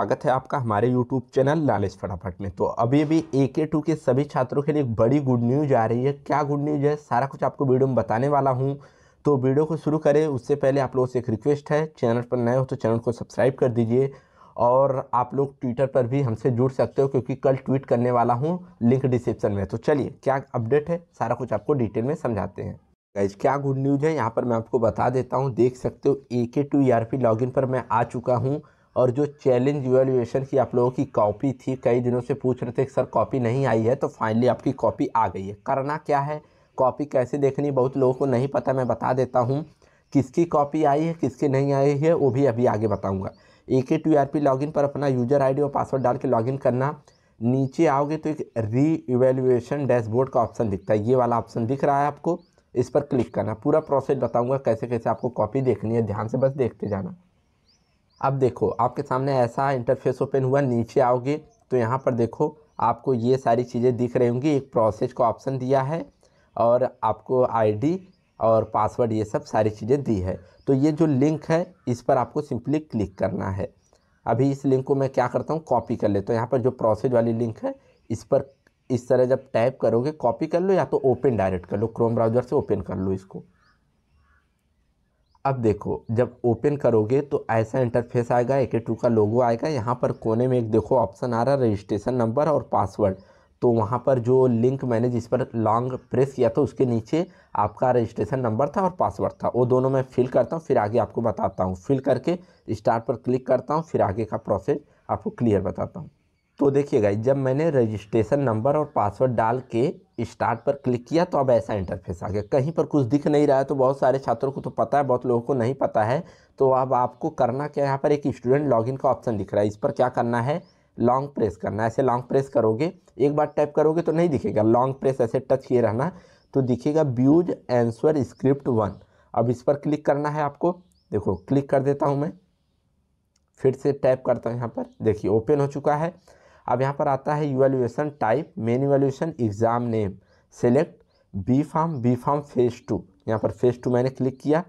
स्वागत है आपका हमारे यूट्यूब चैनल लालच फटाफट में तो अभी अभी ए के टू के सभी छात्रों के लिए एक बड़ी गुड न्यूज आ रही है क्या गुड न्यूज है सारा कुछ आपको वीडियो में बताने वाला हूँ तो वीडियो को शुरू करें उससे पहले आप लोगों से एक रिक्वेस्ट है चैनल पर नए हो तो चैनल को सब्सक्राइब कर दीजिए और आप लोग ट्विटर पर भी हमसे जुड़ सकते हो क्योंकि कल ट्वीट करने वाला हूँ लिंक डिस्क्रिप्शन में तो चलिए क्या अपडेट है सारा कुछ आपको डिटेल में समझाते हैं गाइज क्या गुड न्यूज़ है यहाँ पर मैं आपको बता देता हूँ देख सकते हो A K to E R P इन पर मैं आ चुका हूँ और जो चैलेंज इवेल्यूएशन की आप लोगों की कॉपी थी कई दिनों से पूछ रहे थे कि सर कॉपी नहीं आई है तो फाइनली आपकी कॉपी आ गई है करना क्या है कॉपी कैसे देखनी बहुत लोगों को नहीं पता मैं बता देता हूँ किसकी कॉपी आई है किसकी नहीं आई है वो भी अभी आगे बताऊँगा ए के आर पी लॉगिन पर अपना यूजर डी और पासवर्ड डाल के लॉगिन करना नीचे आओगे तो एक री इवेल्यूएशन डैशबोर्ड का ऑप्शन दिखता है ये वाला ऑप्शन दिख रहा है आपको इस पर क्लिक करना पूरा प्रोसेस बताऊंगा कैसे कैसे आपको कॉपी देखनी है ध्यान से बस देखते जाना अब देखो आपके सामने ऐसा इंटरफेस ओपन हुआ नीचे आओगे तो यहाँ पर देखो आपको ये सारी चीज़ें दिख रही होंगी एक प्रोसेस का ऑप्शन दिया है और आपको आईडी और पासवर्ड ये सब सारी चीज़ें दी है तो ये जो लिंक है इस पर आपको सिंपली क्लिक करना है अभी इस लिंक को मैं क्या करता हूँ कॉपी कर लेता तो हूँ यहाँ पर जो प्रोसेस वाली लिंक है इस पर इस तरह जब टाइप करोगे कॉपी कर लो या तो ओपन डायरेक्ट कर लो क्रोम ब्राउज़र से ओपन कर लो इसको अब देखो जब ओपन करोगे तो ऐसा इंटरफेस आएगा ए के टू का लोगो आएगा यहाँ पर कोने में एक देखो ऑप्शन आ रहा है रजिस्ट्रेशन नंबर और पासवर्ड तो वहाँ पर जो लिंक मैंने जिस पर लॉन्ग प्रेस किया था उसके नीचे आपका रजिस्ट्रेशन नंबर था और पासवर्ड था वो दोनों मैं फिल करता हूँ फिर आगे आपको बताता हूँ फिल करके स्टार्ट पर क्लिक करता हूँ फिर आगे का प्रोसेस आपको क्लियर बताता हूँ तो देखिए गाइज जब मैंने रजिस्ट्रेशन नंबर और पासवर्ड डाल के स्टार्ट पर क्लिक किया तो अब ऐसा इंटरफेस आ गया कहीं पर कुछ दिख नहीं रहा है तो बहुत सारे छात्रों को तो पता है बहुत लोगों को नहीं पता है तो अब आपको करना क्या यहाँ पर एक स्टूडेंट लॉगिन का ऑप्शन दिख रहा है इस पर क्या करना है लॉन्ग प्रेस करना है ऐसे लॉन्ग प्रेस करोगे एक बार टाइप करोगे तो नहीं दिखेगा लॉन्ग प्रेस ऐसे टच किए रहना तो दिखेगा ब्यूज एंसर स्क्रिप्ट वन अब इस पर क्लिक करना है आपको देखो क्लिक कर देता हूँ मैं फिर से टाइप करता हूँ यहाँ पर देखिए ओपन हो चुका है अब यहाँ पर आता है evaluation type main evaluation exam name select B form B form phase two यहाँ पर फेज टू मैंने क्लिक किया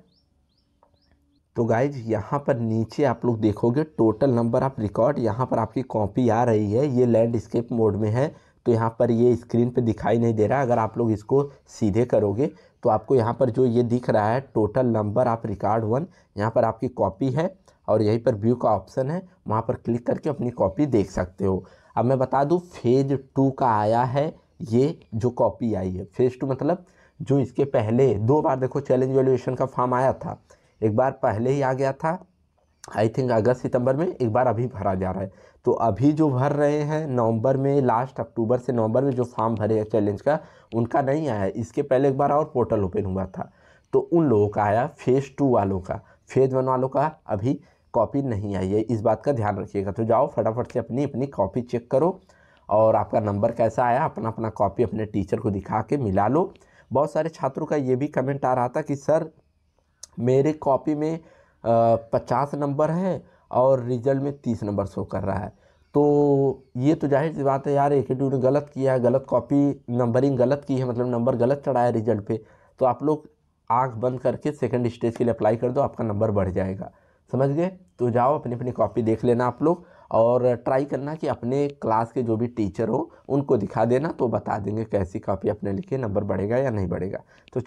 तो गाइज यहाँ पर नीचे आप लोग देखोगे टोटल नंबर ऑफ रिकॉर्ड यहाँ पर आपकी कॉपी आ रही है ये लैंडस्केप मोड में है तो यहाँ पर ये स्क्रीन पे दिखाई नहीं दे रहा अगर आप लोग इसको सीधे करोगे तो आपको यहाँ पर जो ये दिख रहा है total number of record one यहाँ पर आपकी कॉपी है और यहीं पर व्यू का ऑप्शन है वहाँ पर क्लिक करके अपनी कॉपी देख सकते हो अब मैं बता दूँ फेज टू का आया है ये जो कॉपी आई है फेज टू मतलब जो इसके पहले दो बार देखो चैलेंज वैल्यूएशन का फॉर्म आया था एक बार पहले ही आ गया था आई थिंक अगस्त सितंबर में एक बार अभी भरा जा रहा है तो अभी जो भर रहे हैं नवंबर में लास्ट अक्टूबर से नवंबर में जो फॉर्म भरे हैं चैलेंज का उनका नहीं आया इसके पहले एक बार और पोर्टल ओपन हुआ था तो उन लोगों का आया फेज़ टू वालों का फेज़ वन वालों का अभी कॉपी नहीं आई है इस बात का ध्यान रखिएगा तो जाओ फटाफट से अपनी अपनी कॉपी चेक करो और आपका नंबर कैसा आया अपना अपना कॉपी अपने टीचर को दिखा के मिला लो बहुत सारे छात्रों का ये भी कमेंट आ रहा था कि सर मेरे कॉपी में पचास नंबर है और रिजल्ट में तीस नंबर शो कर रहा है तो ये तो जाहिर सी बात है यार एक ने गलत किया है गलत कॉपी नंबरिंग गलत की है मतलब नंबर गलत चढ़ाया रिजल्ट पे तो आप लोग आंख बंद करके सेकंड स्टेज के लिए अप्लाई कर दो आपका नंबर बढ़ जाएगा समझ गए तो जाओ अपनी अपनी कॉपी देख लेना आप लोग और ट्राई करना कि अपने क्लास के जो भी टीचर हो उनको दिखा देना तो बता देंगे कैसी कॉपी अपने लिखे नंबर बढ़ेगा या नहीं बढ़ेगा तो